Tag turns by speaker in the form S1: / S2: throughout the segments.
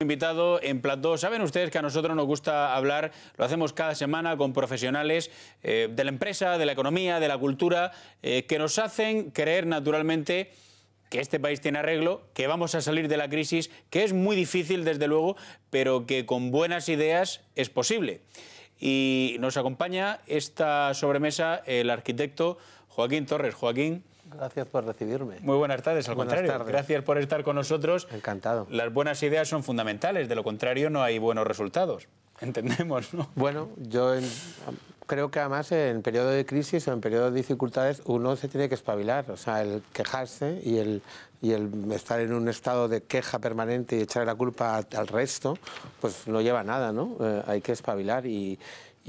S1: Invitado en Plató. Saben ustedes que a nosotros nos gusta hablar, lo hacemos cada semana con profesionales eh, de la empresa, de la economía, de la cultura, eh, que nos hacen creer naturalmente que este país tiene arreglo, que vamos a salir de la crisis, que es muy difícil desde luego, pero que con buenas ideas es posible. Y nos acompaña esta sobremesa el arquitecto Joaquín Torres. Joaquín, Gracias por recibirme. Muy buenas tardes, al contrario. Gracias por estar con nosotros. Encantado. Las buenas ideas son fundamentales, de lo contrario no hay buenos resultados.
S2: Entendemos, ¿no? Bueno, yo creo que además en periodo de crisis o en periodo de dificultades uno se tiene que espabilar. O sea, el quejarse y el, y el estar en un estado de queja permanente y echar la culpa al resto, pues no lleva a nada, ¿no? Eh, hay que espabilar y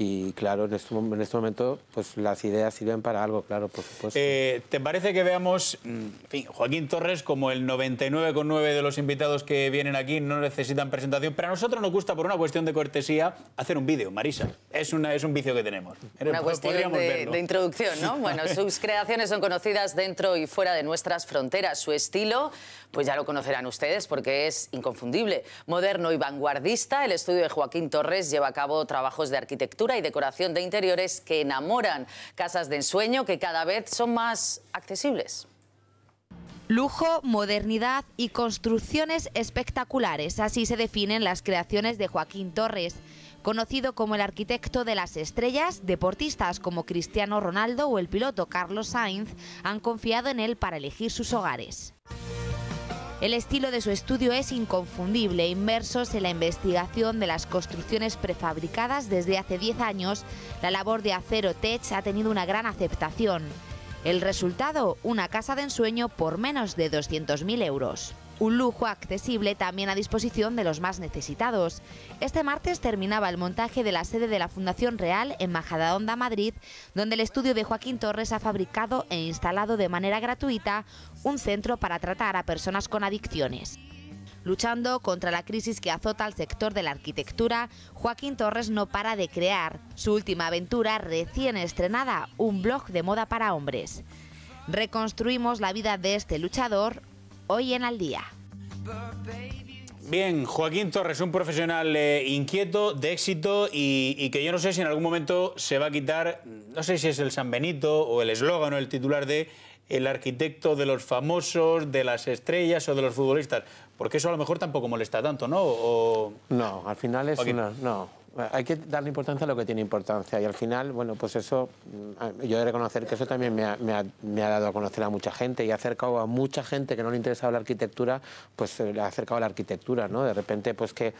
S2: y claro, este en este, momento pues las ideas sirven para algo, claro, por supuesto.
S1: Eh, ¿Te parece que veamos, en fin, Joaquín Torres, como el con 99,9 de los invitados que vienen aquí no necesitan presentación, pero a nosotros nos gusta por una cuestión de cortesía hacer un vídeo, Marisa. Es, una, es un vicio que tenemos. Una cuestión de, introducción, ¿no? Bueno, sus
S3: creaciones son conocidas dentro y fuera de nuestras fronteras. Su estilo, pues ya lo conocerán ustedes porque es inconfundible. Moderno y vanguardista, el estudio de Joaquín Torres lleva a cabo trabajos de arquitectura y decoración de interiores que enamoran, casas de ensueño que cada vez son más accesibles.
S4: Lujo, modernidad y construcciones espectaculares, así se definen las creaciones de Joaquín Torres, conocido como el arquitecto de las estrellas, deportistas como Cristiano Ronaldo o el piloto Carlos Sainz han confiado en él para elegir sus hogares. El estilo de su estudio es inconfundible, inmersos en la investigación de las construcciones prefabricadas desde hace 10 años, la labor de Acero Tech ha tenido una gran aceptación. El resultado, una casa de ensueño por menos de 200.000 euros un lujo accesible también a disposición de los más necesitados. Este martes terminaba el montaje de la sede de la Fundación Real en Majadahonda, Madrid, donde el estudio de Joaquín Torres ha fabricado e instalado de manera gratuita un centro para tratar a personas con adicciones. Luchando contra la crisis que azota al sector de la arquitectura, Joaquín Torres no para de crear su última aventura recién estrenada, un blog de moda para hombres. Reconstruimos la vida de este luchador, hoy en Al Día.
S1: Bien, Joaquín Torres, un profesional eh, inquieto, de éxito y, que yo no sé si en algún momento se va a quitar, no sé si es el San Benito o el eslogan o el titular de el arquitecto de los famosos, de las estrellas o de los futbolistas, porque eso a lo mejor tampoco molesta tanto, ¿no?
S2: No, al final es una... No, hay que darle importancia a lo que tiene importancia y al final, bueno, pues eso, mm, yo he de reconocer que eso también me ha, me ha, dado a conocer a mucha gente y ha acercado a mucha gente que no le interesaba la arquitectura, pues eh, le ha acercado a la arquitectura, ¿no? De repente, pues que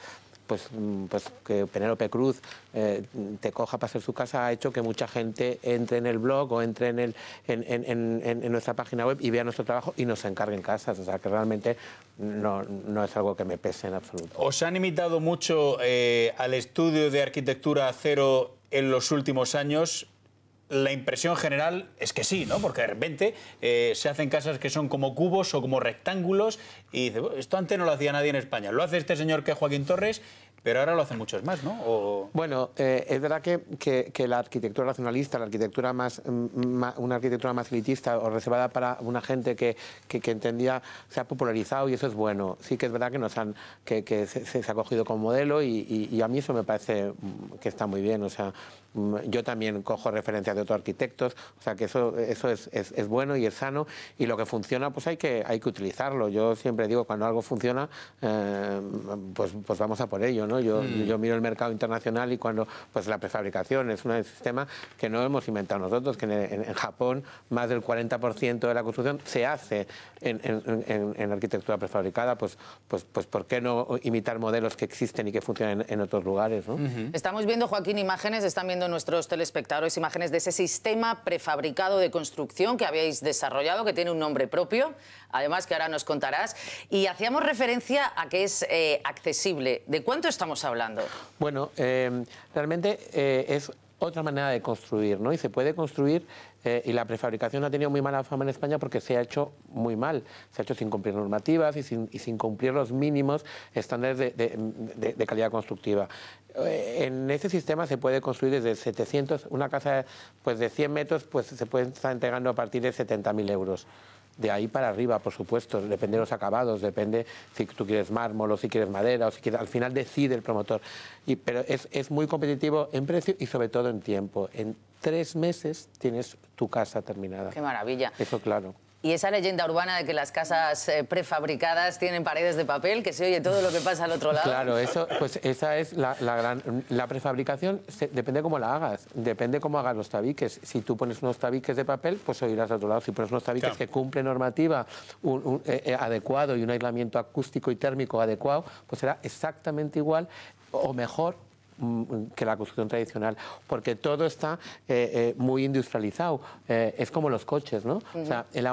S2: pues, mm, pues, que Penélope Cruz eh, te coja para hacer su casa ha hecho que mucha gente entre en el blog o entre en, el, en, nuestra página web y vea nuestro trabajo y nos encarguen casas. O sea, que realmente no, es algo que me pese en absoluto.
S1: ¿Os han imitado mucho eh, al estudio de arquitectura cero en los últimos años? la impresión general es que sí, ¿no? Porque de repente eh, se hacen casas que son como cubos o como rectángulos y dice, esto antes no lo hacía nadie en España. Lo hace este señor que es Joaquín Torres pero ahora lo hacen muchos más,
S2: ¿no? Bueno, eh, es verdad que, la arquitectura racionalista, la arquitectura más, mm, una arquitectura más elitista o reservada para una gente que, entendía, se ha popularizado y eso es bueno. Sí que es verdad que, nos han, que, se, ha cogido como modelo y, a mí eso me parece mm, que está muy bien. O sea, mm, yo también cojo referencias de otros arquitectos, o sea que eso, eso es, bueno y es sano y lo que funciona pues hay que, hay que utilizarlo. Yo siempre digo, cuando algo funciona, eh, pues, pues vamos a por ello. Mm. Yo, miro el mercado internacional y cuando, pues la prefabricación es un sistema que no hemos inventado nosotros, que en, Japón más del 40% de la construcción se hace en, arquitectura prefabricada, pues, pues, pues ¿por qué no imitar modelos que existen y que funcionan en, otros lugares?
S3: Estamos viendo, Joaquín, imágenes, están viendo nuestros telespectadores imágenes de ese sistema prefabricado de construcción que habíais desarrollado, que tiene un nombre propio, además que ahora nos contarás, y hacíamos referencia a que es eh, accesible. ¿De cuánto estamos hablando?
S2: Bueno, em, realmente eh, es otra manera de construir, ¿no? Y se puede construir, eh, y la prefabricación ha tenido muy mala fama en España porque se ha hecho muy mal, se ha hecho sin cumplir normativas y sin, cumplir los mínimos estándares de, calidad constructiva. Eh, en ese sistema se puede construir desde 700, una casa pues, de 100 metros pues, se puede estar entregando a partir de 70.000 euros de ahí para arriba, por supuesto, depende de los acabados, depende si tú quieres mármol o si quieres madera, o si quieres, al final decide el promotor. Y, pero es, es muy competitivo en precio y sobre todo en tiempo. En tres meses tienes tu casa terminada. Qué maravilla. Eso claro.
S3: Y esa leyenda urbana de que las casas eh, prefabricadas tienen paredes de papel, que se oye todo lo que pasa al otro lado.
S2: Claro, eso, pues esa es la, gran... La prefabricación depende cómo la hagas, depende cómo hagas los tabiques. Si tú pones unos tabiques de papel, pues oirás al otro lado. Si pones unos tabiques que cumplen normativa eh, eh, adecuado y un aislamiento acústico y térmico adecuado, pues será exactamente igual o mejor Mm, que la construcción tradicional, porque todo está eh, eh, muy industrializado. Eh, es como los coches, ¿no? O sea, el,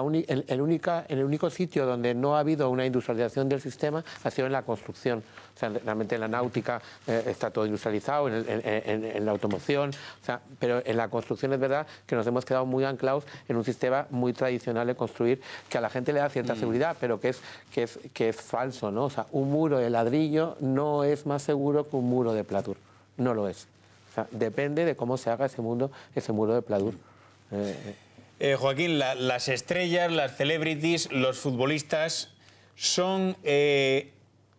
S2: único sitio donde no ha habido una industrialización del sistema ha sido en la construcción. O sea, realmente en la náutica está todo industrializado, en, la automoción, o sea, pero en la construcción es verdad que nos hemos quedado muy anclados en un sistema muy tradicional de construir que a la gente le da cierta mm. seguridad, pero que es, que, es, que es falso, ¿no? O sea, un muro de ladrillo no es más seguro que un muro de platur no lo es. depende de cómo se haga ese, mundo, ese muro de pladur.
S1: Eh, Joaquín, las estrellas, las celebrities, los futbolistas son eh,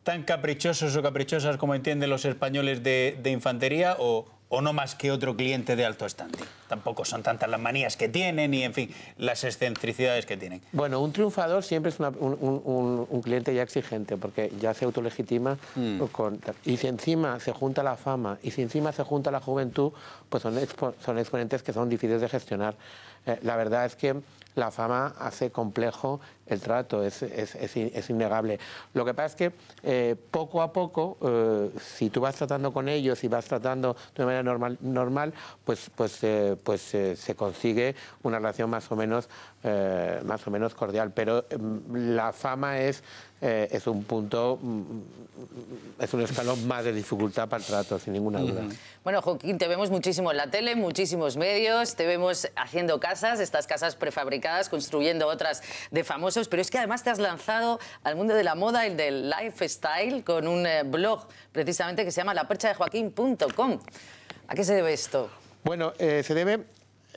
S1: tan caprichosos o caprichosas como entienden los españoles de, de infantería o, o no más que otro cliente de alto estante. Tampoco son tantas las manías que tienen y, en fin, las excentricidades que tienen.
S2: Bueno, un triunfador siempre es un, cliente ya exigente, porque ya se autolegitima. Mm. y si encima se junta la fama y si encima se junta la juventud, pues son, son exponentes que son difíciles de gestionar. Eh, la verdad es que la fama hace complejo el trato, es, innegable. Lo que pasa es que eh, poco a poco, eh, si tú vas tratando con ellos y vas tratando de manera normal, normal pues, pues, pues se consigue una relación más o menos eh, más o menos cordial, pero em, la fama es, eh, es un punto, mm, es un escalón más de dificultad para el trato, sin ninguna duda.
S3: Bueno, Joaquín, te vemos muchísimo en la tele, muchísimos medios, te vemos haciendo casas, estas casas prefabricadas, construyendo otras de famosos, pero es que además te has lanzado al mundo de la moda el del lifestyle con un eh, blog precisamente que se llama de laperchadejoaquín.com.
S2: ¿A qué se debe esto? Bueno, se debe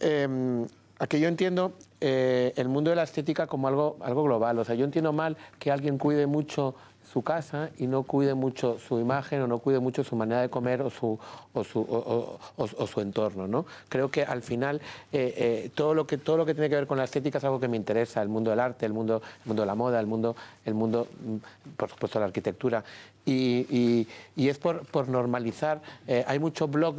S2: em, a que yo entiendo eh, el mundo de la estética como algo, algo global. O sea, yo entiendo mal que alguien cuide mucho su casa y no cuide mucho su imagen o no cuide mucho su manera de comer o su, o su, o, su entorno. ¿no? Creo que al final eh, eh, todo, lo que, todo lo que tiene que ver con la estética es algo que me interesa, el mundo del arte, el mundo, el mundo de la moda, el mundo, el mundo mm, por supuesto, la arquitectura. Y, es por, normalizar. Eh, hay mucho blog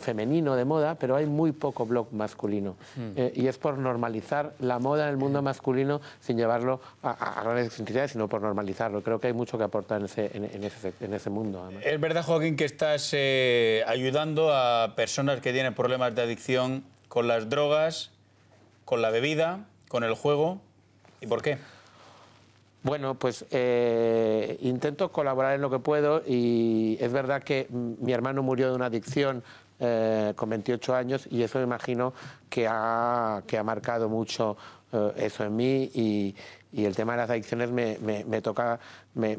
S2: femenino de moda, pero hay muy poco blog masculino. Mm. y es por normalizar la moda en el mundo masculino sin llevarlo a, grandes sino por normalizarlo. Creo que hay mucho que aportar en ese, mundo.
S1: Es verdad, Joaquín, que estás eh, ayudando a personas que tienen problemas de adicción con las drogas, con la bebida, con el juego. ¿Y por qué?
S2: Bueno, pues eh, intento colaborar en lo que puedo y es verdad que mi hermano murió de una adicción eh, con 28 años y eso me imagino que que ha marcado mucho eh, eso en mí y, el tema de las adicciones me, me, toca, me,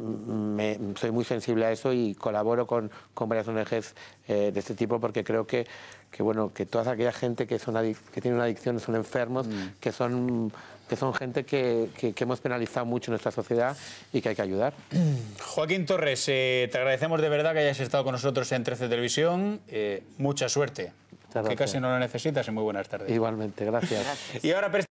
S2: soy muy sensible a eso y colaboro con, con varias ONGs eh, de este tipo porque creo que, que, bueno, que toda aquella gente que, son que tiene una adicción, son enfermos, mm. que, son, que son gente que, que, hemos penalizado mucho en nuestra sociedad y que hay que ayudar.
S1: Joaquín Torres, eh, te agradecemos de verdad que hayas estado con nosotros en 13 Televisión. mucha suerte, que casi no la necesitas y muy buenas tardes.
S2: Igualmente, gracias.
S1: gracias. Y ahora